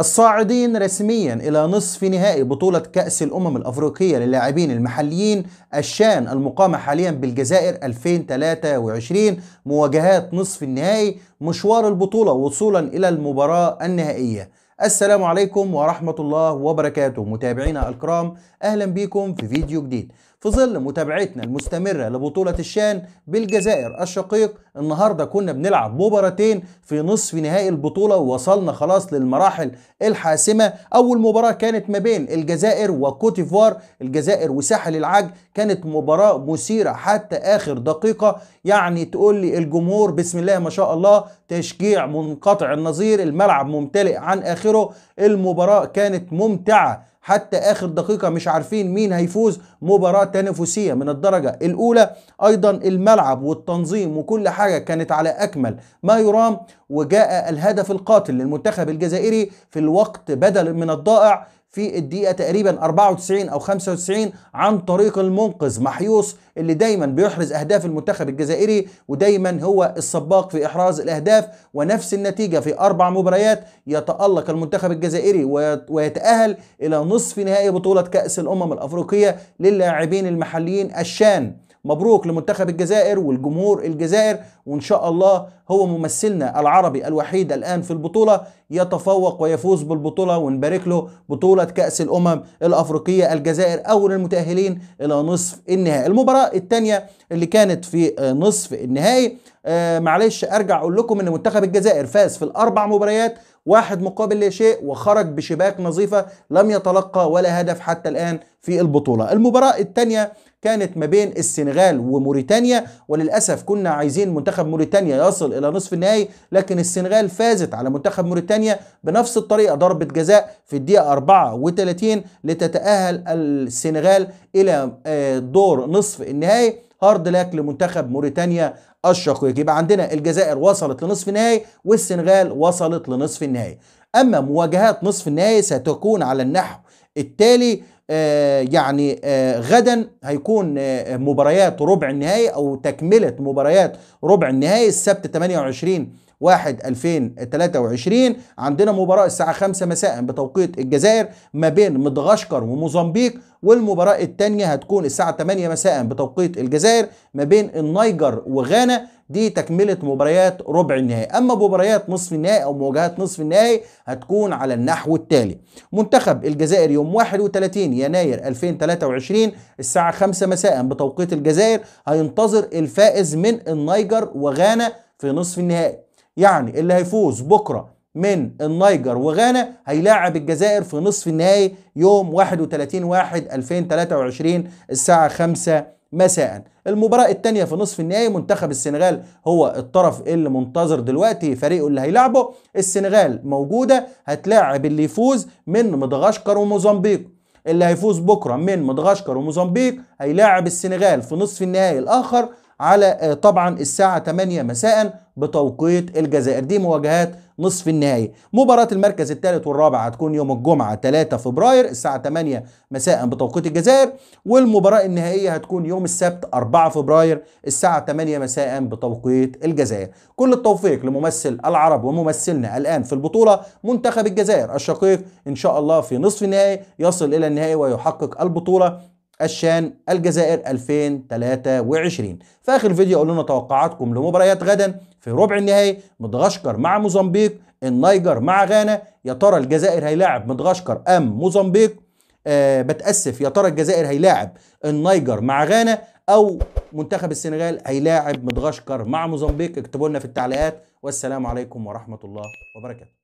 الصاعدين رسميا إلى نصف نهائي بطولة كأس الأمم الأفريقية للاعبين المحليين الشان المقامة حاليا بالجزائر 2023 مواجهات نصف النهائي مشوار البطولة وصولا إلى المباراة النهائية السلام عليكم ورحمة الله وبركاته متابعينا الكرام أهلا بكم في فيديو جديد في ظل متابعتنا المستمرة لبطولة الشان بالجزائر الشقيق النهاردة كنا بنلعب مباراتين في نصف نهائي البطولة ووصلنا خلاص للمراحل الحاسمة أول مباراة كانت ما بين الجزائر وكوتيفوار الجزائر وساحل العاج كانت مباراة مثيرة حتى آخر دقيقة يعني تقول لي الجمهور بسم الله ما شاء الله تشجيع منقطع النظير الملعب ممتلئ عن آخره المباراة كانت ممتعة حتى اخر دقيقه مش عارفين مين هيفوز مباراه تنافسيه من الدرجه الاولى ايضا الملعب والتنظيم وكل حاجه كانت على اكمل ما يرام وجاء الهدف القاتل للمنتخب الجزائري في الوقت بدل من الضائع في الدقيقة تقريبا 94 أو 95 عن طريق المنقذ محيوس اللي دايما بيحرز أهداف المنتخب الجزائري ودايما هو السباق في إحراز الأهداف ونفس النتيجة في أربع مباريات يتألق المنتخب الجزائري ويتأهل إلى نصف نهائي بطولة كأس الأمم الأفريقية للاعبين المحليين الشان مبروك لمنتخب الجزائر والجمهور الجزائر وإن شاء الله هو ممثلنا العربي الوحيد الآن في البطولة يتفوق ويفوز بالبطولة ونبارك له بطولة كأس الأمم الأفريقية الجزائر أول المتأهلين إلى نصف النهائي المباراة الثانية اللي كانت في نصف النهائي آه، معلش أرجع أقول لكم أن منتخب الجزائر فاز في الأربع مباريات واحد مقابل لا شيء وخرج بشباك نظيفة لم يتلقى ولا هدف حتى الآن في البطولة المباراة الثانية كانت ما بين السنغال وموريتانيا وللأسف كنا عايزين منتخب موريتانيا يصل إلى نصف النهائي لكن السنغال فازت على منتخب موريتانيا بنفس الطريقة ضربة جزاء في الدقيقة 34 لتتأهل السنغال إلى آه، دور نصف النهائي هارد لاك لمنتخب موريتانيا الشقيق يبقى عندنا الجزائر وصلت لنصف النهائي والسنغال وصلت لنصف النهائي اما مواجهات نصف النهائي ستكون على النحو التالي آه يعني آه غدا هيكون آه مباريات ربع النهائي او تكمله مباريات ربع النهائي السبت 28 1 2023 عندنا مباراة الساعة 5 مساء بتوقيت الجزائر ما بين مدغشقر وموزمبيق والمباراة الثانية هتكون الساعة 8 مساء بتوقيت الجزائر ما بين النيجر وغانا دي تكملة مباريات ربع النهائي أما مباريات نصف النهائي أو مواجهات نصف النهائي هتكون على النحو التالي منتخب الجزائر يوم 31 يناير 2023 الساعة 5 مساء بتوقيت الجزائر هينتظر الفائز من النيجر وغانا في نصف النهائي يعني اللي هيفوز بكره من النيجر وغانا هيلاعب الجزائر في نصف النهائي يوم 31 1 2023 الساعه 5 مساء المباراة الثانية في نصف النهائي منتخب السنغال هو الطرف اللي منتظر دلوقتي فريقه اللي هيلعبه السنغال موجودة هتلاعب اللي يفوز من مدغشقر وموزمبيق اللي هيفوز بكرة من مدغشقر وموزمبيق هيلاعب السنغال في نصف النهائي الآخر على آه، طبعا الساعة 8 مساء بتوقيت الجزائر دي مواجهات نصف النهائي مباراة المركز الثالث والرابع هتكون يوم الجمعة 3 فبراير الساعة 8 مساء بتوقيت الجزائر والمباراة النهائية هتكون يوم السبت 4 فبراير الساعة 8 مساء بتوقيت الجزائر كل التوفيق لممثل العرب وممثلنا الآن في البطولة منتخب الجزائر الشقيق إن شاء الله في نصف النهائي يصل إلى النهائي ويحقق البطولة الشان الجزائر 2023 في اخر فيديو قول لنا توقعاتكم لمباريات غدا في ربع النهائي مدغشقر مع موزمبيق النيجر مع غانا يا ترى الجزائر هيلاعب مدغشقر ام موزمبيق أه بتاسف يا ترى الجزائر هيلاعب النيجر مع غانا او منتخب السنغال هيلاعب مدغشقر مع موزمبيق اكتبوا لنا في التعليقات والسلام عليكم ورحمه الله وبركاته